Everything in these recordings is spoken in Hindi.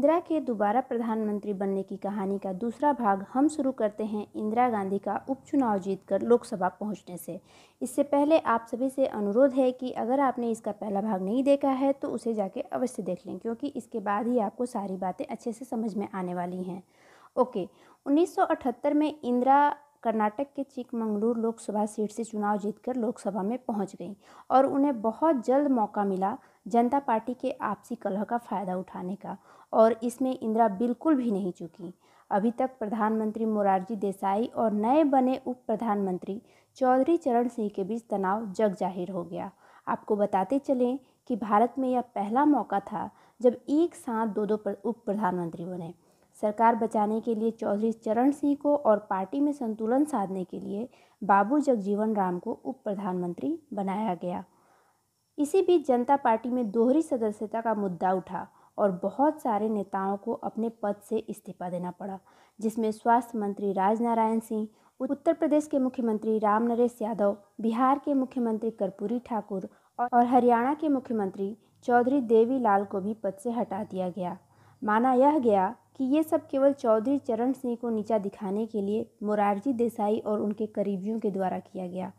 इंदिरा के दोबारा प्रधानमंत्री बनने की कहानी का दूसरा भाग हम शुरू करते हैं इंदिरा गांधी का उपचुनाव जीतकर लोकसभा पहुंचने से इससे पहले आप सभी से अनुरोध है कि अगर आपने इसका पहला भाग नहीं देखा है तो उसे जाके अवश्य देख लें क्योंकि इसके बाद ही आपको सारी बातें अच्छे से समझ में आने वाली हैं ओके 1978 में इंदिरा कर्नाटक के चिकमंगलूर लोकसभा सीट से चुनाव जीतकर लोकसभा में पहुंच गई और उन्हें बहुत जल्द मौका मिला जनता पार्टी के आपसी कलह का फ़ायदा उठाने का और इसमें इंदिरा बिल्कुल भी नहीं चुकी अभी तक प्रधानमंत्री मोरारजी देसाई और नए बने उप प्रधानमंत्री चौधरी चरण सिंह के बीच तनाव जग जाहिर हो गया आपको बताते चलें कि भारत में यह पहला मौका था जब एक साथ दो दो उप प्रधानमंत्री बने सरकार बचाने के लिए चौधरी चरण सिंह को और पार्टी में संतुलन साधने के लिए बाबू जगजीवन राम को उप प्रधानमंत्री बनाया गया इसी बीच जनता पार्टी में दोहरी सदस्यता का मुद्दा उठा और बहुत सारे नेताओं को अपने पद से इस्तीफा देना पड़ा जिसमें स्वास्थ्य मंत्री राजनारायण सिंह उत्तर प्रदेश के मुख्यमंत्री राम नरेश यादव बिहार के मुख्यमंत्री कर्पूरी ठाकुर और हरियाणा के मुख्यमंत्री चौधरी देवी लाल को भी पद से हटा दिया गया माना यह गया कि ये सब केवल चौधरी चरण सिंह को नीचा दिखाने के लिए मोरारजी देसाई और उनके करीबियों के द्वारा किया गया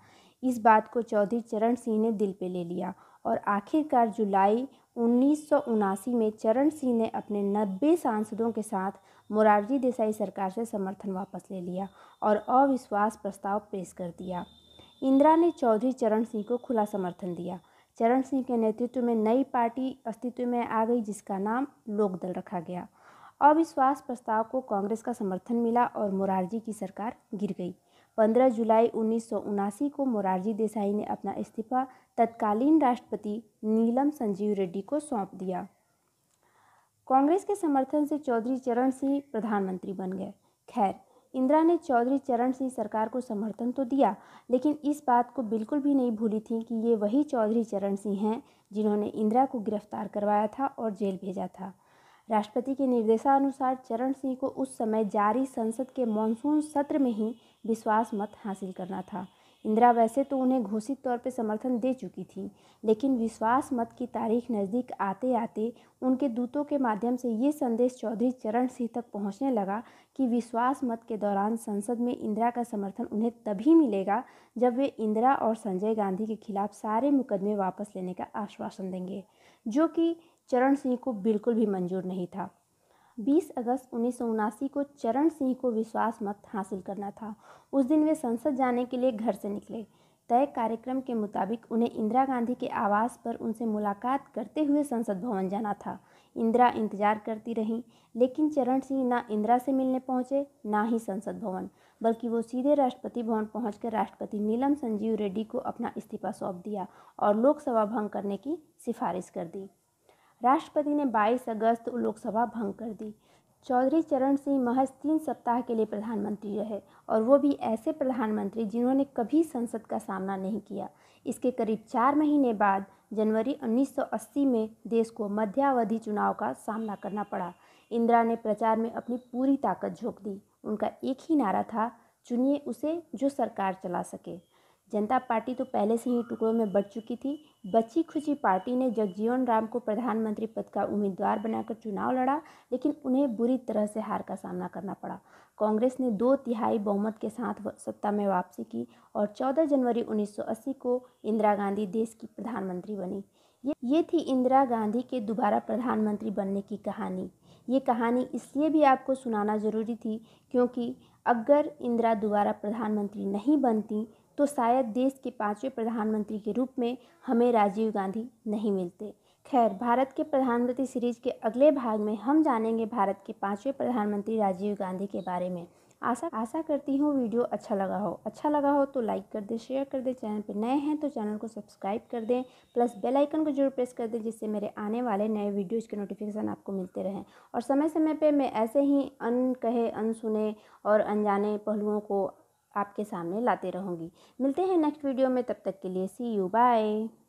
इस बात को चौधरी चरण सिंह ने दिल पे ले लिया और आखिरकार जुलाई उन्नीस में चरण सिंह ने अपने 90 सांसदों के साथ मोरारजी देसाई सरकार से समर्थन वापस ले लिया और अविश्वास प्रस्ताव पेश कर दिया इंदिरा ने चौधरी चरण सिंह को खुला समर्थन दिया चरण सिंह के नेतृत्व में नई पार्टी अस्तित्व में आ गई जिसका नाम लोकदल रखा गया अविश्वास प्रस्ताव को कांग्रेस का समर्थन मिला और मोरारजी की सरकार गिर गई 15 जुलाई उन्नीस को मोरारजी देसाई ने अपना इस्तीफा तत्कालीन राष्ट्रपति नीलम संजीव रेड्डी को सौंप दिया कांग्रेस के समर्थन से चौधरी चरण सिंह प्रधानमंत्री बन गए खैर इंदिरा ने चौधरी चरण सिंह सरकार को समर्थन तो दिया लेकिन इस बात को बिल्कुल भी नहीं भूली थी कि ये वही चौधरी चरण सिंह हैं जिन्होंने इंदिरा को गिरफ्तार करवाया था और जेल भेजा था राष्ट्रपति के निर्देशानुसार चरण सिंह को उस समय जारी संसद के मानसून सत्र में ही विश्वास मत हासिल करना था इंदिरा वैसे तो उन्हें घोषित तौर पर समर्थन दे चुकी थी लेकिन विश्वास मत की तारीख नज़दीक आते आते उनके दूतों के माध्यम से ये संदेश चौधरी चरण सिंह तक पहुंचने लगा कि विश्वास मत के दौरान संसद में इंदिरा का समर्थन उन्हें तभी मिलेगा जब वे इंदिरा और संजय गांधी के खिलाफ सारे मुकदमे वापस लेने का आश्वासन देंगे जो कि चरण सिंह को बिल्कुल भी मंजूर नहीं था 20 अगस्त उन्नीस को चरण सिंह को विश्वास मत हासिल करना था उस दिन वे संसद जाने के लिए घर से निकले तय कार्यक्रम के मुताबिक उन्हें इंदिरा गांधी के आवास पर उनसे मुलाकात करते हुए संसद भवन जाना था इंदिरा इंतजार करती रहीं लेकिन चरण सिंह ना इंदिरा से मिलने पहुंचे ना ही संसद भवन बल्कि वो सीधे राष्ट्रपति भवन पहुंचकर राष्ट्रपति नीलम संजीव रेड्डी को अपना इस्तीफा सौंप दिया और लोकसभा भंग करने की सिफारिश कर दी राष्ट्रपति ने 22 अगस्त लोकसभा भंग कर दी चौधरी चरण सिंह महज तीन सप्ताह के लिए प्रधानमंत्री रहे और वो भी ऐसे प्रधानमंत्री जिन्होंने कभी संसद का सामना नहीं किया इसके करीब चार महीने बाद जनवरी 1980 में देश को मध्यावधि चुनाव का सामना करना पड़ा इंदिरा ने प्रचार में अपनी पूरी ताकत झोंक दी उनका एक ही नारा था चुनिए उसे जो सरकार चला सके जनता पार्टी तो पहले से ही टुकड़ों में बच चुकी थी बची खुची पार्टी ने जगजीवन राम को प्रधानमंत्री पद का उम्मीदवार बनाकर चुनाव लड़ा लेकिन उन्हें बुरी तरह से हार का सामना करना पड़ा कांग्रेस ने दो तिहाई बहुमत के साथ सत्ता में वापसी की और 14 जनवरी 1980 को इंदिरा गांधी देश की प्रधानमंत्री बनी ये ये थी इंदिरा गांधी के दोबारा प्रधानमंत्री बनने की कहानी ये कहानी इसलिए भी आपको सुनाना ज़रूरी थी क्योंकि अगर इंदिरा दोबारा प्रधानमंत्री नहीं बनती तो शायद देश के पाँचवें प्रधानमंत्री के रूप में हमें राजीव गांधी नहीं मिलते खैर भारत के प्रधानमंत्री सीरीज के अगले भाग में हम जानेंगे भारत के पाँचवें प्रधानमंत्री राजीव गांधी के बारे में आशा आशा करती हूँ वीडियो अच्छा लगा हो अच्छा लगा हो तो लाइक कर दें शेयर कर दें चैनल पर नए हैं तो चैनल को सब्सक्राइब कर दें प्लस बेल आइकन को जरूर प्रेस कर दें जिससे मेरे आने वाले नए वीडियोज़ के नोटिफिकेशन आपको मिलते रहें और समय समय पर मैं ऐसे ही अन कहे अनसुने और अनजाने पहलुओं को आपके सामने लाते रहूँगी मिलते हैं नेक्स्ट वीडियो में तब तक के लिए सी यू बाय